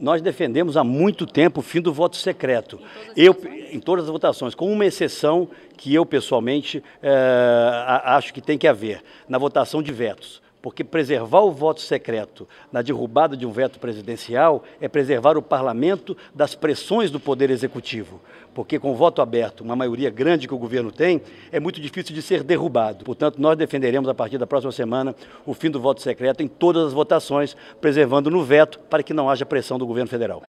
Nós defendemos há muito tempo o fim do voto secreto. Em eu, em todas as votações, com uma exceção que eu pessoalmente é, acho que tem que haver, na votação de vetos porque preservar o voto secreto na derrubada de um veto presidencial é preservar o parlamento das pressões do poder executivo, porque com o voto aberto, uma maioria grande que o governo tem, é muito difícil de ser derrubado. Portanto, nós defenderemos a partir da próxima semana o fim do voto secreto em todas as votações, preservando no veto para que não haja pressão do governo federal.